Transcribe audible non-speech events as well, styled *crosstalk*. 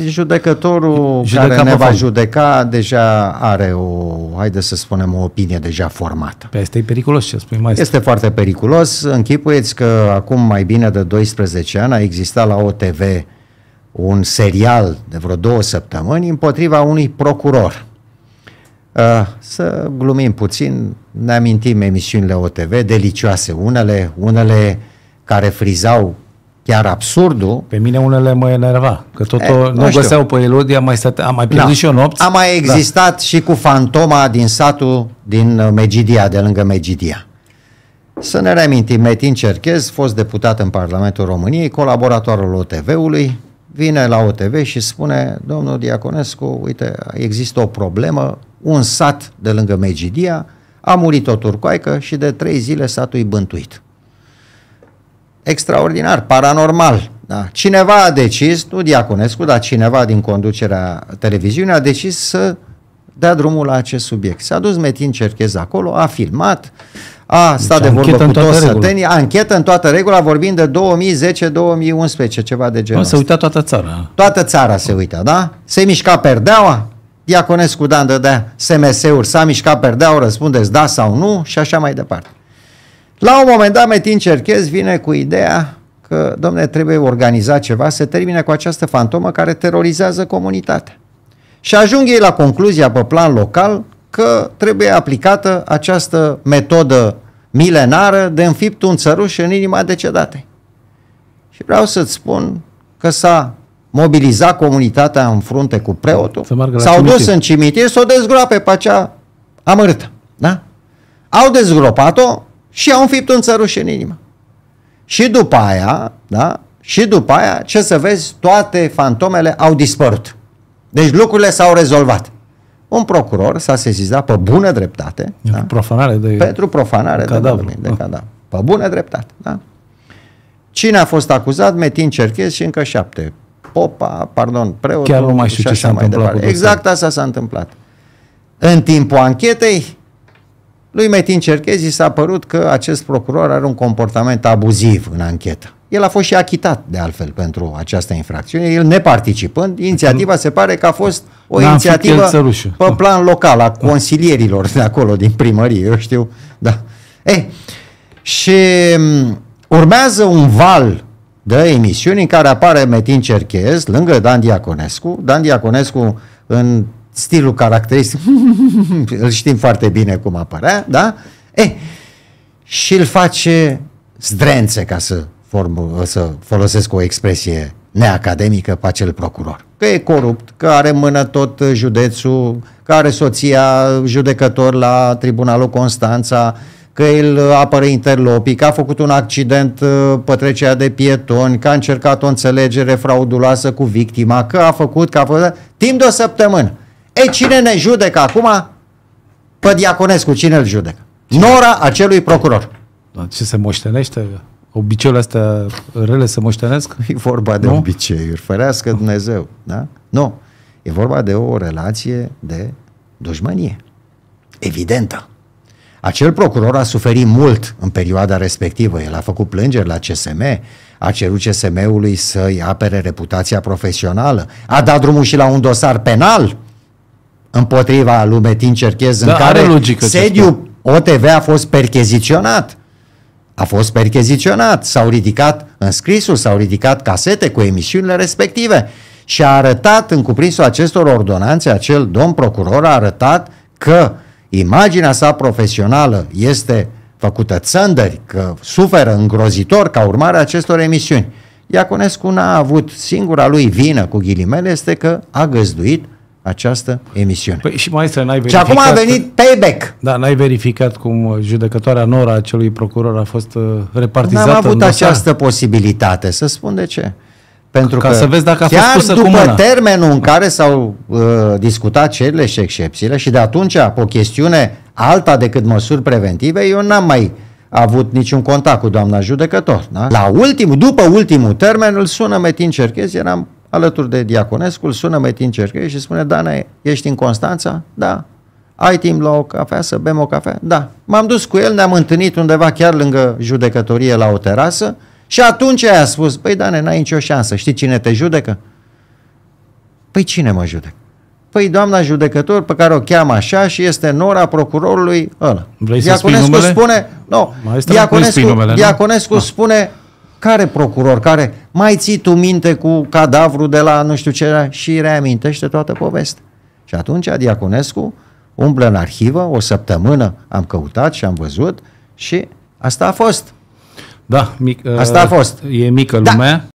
Judecătorul Judeca care ne va judeca deja are o, haide să spunem, o opinie deja formată. Pe păi este periculos ce spui mai. Este foarte periculos. Închipuieți că acum mai bine de 12 ani a existat la OTV un serial de vreo două săptămâni împotriva unui procuror. Uh, să glumim puțin, ne amintim emisiunile OTV, delicioase unele, unele care frizau Chiar absurdul... Pe mine unele mă enerva, că tot e, nu, nu găseau pe am mai stat, am mai pierdut da. și o noapte. A mai da. existat da. și cu fantoma din satul din uh, Megidia, de lângă Megidia. Să ne reamintim, Metin Cerchez, fost deputat în Parlamentul României, colaboratorul OTV-ului, vine la OTV și spune, domnul Diaconescu, uite, există o problemă, un sat de lângă Megidia, a murit o turcoaică și de trei zile satul e bântuit extraordinar, paranormal. Da. Cineva a decis, nu Diaconescu, dar cineva din conducerea televiziunii a decis să dea drumul la acest subiect. S-a dus Metin Cerchez acolo, a filmat, a deci stat deci, de vorbă cu toți sătenii, anchetă în toată regula, vorbind de 2010-2011, ceva de genul Se uita toată țara. Toată țara se uita, da? Se mișca perdeaua, Diaconescu Dan dădea SMS-uri, s-a mișcat perdeaua, răspundeți da sau nu și așa mai departe. La un moment dat, Metin Cerchez vine cu ideea că, domne, trebuie organizat ceva să termine cu această fantomă care terorizează comunitatea. Și ajung ei la concluzia pe plan local că trebuie aplicată această metodă milenară de înfipt un țăruș în inima decedatei. Și vreau să-ți spun că s-a mobilizat comunitatea în frunte cu preotul, s-au dus în cimitir s o dezgroape pe acea amărâtă. Da? Au dezgropat-o, și au înfipt un țăruș în inimă. Și după aia, da? Și după aia, ce să vezi, toate fantomele au dispărut. Deci lucrurile s-au rezolvat. Un procuror s-a sesizat pe bună dreptate. Da? Profanare de pentru profanare de cadavru. De, de ah. cadavru. Pe bună dreptate. Da? Cine a fost acuzat? Metin Cerchez și încă șapte. Popa, pardon, preotul Chiar nu mai știu ce s-a întâmplat. Exact asta s-a întâmplat. În timpul anchetei, lui Metin Cerchezi s-a părut că acest procuror are un comportament abuziv în anchetă. El a fost și achitat, de altfel, pentru această infracțiune. El neparticipând, inițiativa se pare că a fost o inițiativă pe plan local a consilierilor de acolo, din primărie, eu știu. Da. Ei, eh, și mm, urmează un val de emisiuni în care apare Metin Cerchez lângă Dan Diaconescu. Dan Diaconescu în stilul caracteristic, *laughs* îl știm foarte bine cum apărea, da? E, eh, și îl face zdrențe, ca să, form, să folosesc o expresie neacademică pe acel procuror. Că e corupt, că are mână tot județul, că are soția judecător la Tribunalul Constanța, că el apără interlopii, că a făcut un accident uh, pătrecerea de pietoni, că a încercat o înțelegere frauduloasă cu victima, că a făcut, că a făcut... Timp de o săptămână. E, cine ne judecă acum? Pe Diaconescu, cine îl judecă? Nora acelui procuror. Da, ce se moștenește? Obiceiul astea rele se moștenesc? *laughs* E vorba de nu? obiceiuri, fărească Dumnezeu. Da? Nu. E vorba de o relație de dușmanie. Evidentă. Acel procuror a suferit mult în perioada respectivă. El a făcut plângeri la CSM, a cerut CSM-ului să-i apere reputația profesională, a dat drumul și la un dosar penal împotriva lui Metin Cerchez, da, în care logică sediul OTV a fost percheziționat. A fost percheziționat, s-au ridicat scrisul, s-au ridicat casete cu emisiunile respective și a arătat în cuprinsul acestor ordonanțe, acel domn procuror a arătat că imaginea sa profesională este făcută țăndări, că suferă îngrozitor ca urmare a acestor emisiuni. Iaconescu n-a avut singura lui vină cu ghilimele este că a găzduit această emisiune. Păi și maestre, n-ai verificat... Și acum a venit payback. Da, n-ai verificat cum judecătoarea Nora acelui procuror a fost uh, repartizată N-am avut această posibilitate, să spun de ce. Pentru Ca că să vezi dacă a chiar fost pusă după cu termenul în care s-au uh, discutat cerile și excepțiile și de atunci, pe o chestiune alta decât măsuri preventive, eu n-am mai avut niciun contact cu doamna judecător. Da? La ultimul, după ultimul termen, îl sună Metin Cerchez, eram alături de Diaconescu, îl sună Metin Cercăie și spune, Dana, ești în Constanța? Da. Ai timp la o cafea, să bem o cafea? Da. M-am dus cu el, ne-am întâlnit undeva chiar lângă judecătorie la o terasă și atunci i-a spus, păi Dane, n-ai nicio șansă, știi cine te judecă? Păi cine mă judecă? Păi doamna judecător pe care o cheamă așa și este nora procurorului ăla. Vrei să spui numele? spune, nu, Diaconescu, spui numele, Diaconescu nu? Da. spune, care procuror, care mai ții tu minte cu cadavrul de la nu știu ce și reamintește toată povestea. Și atunci Diaconescu umblă în arhivă, o săptămână am căutat și am văzut și asta a fost. Da, mic, asta a uh, fost. E mică da. lumea. Da.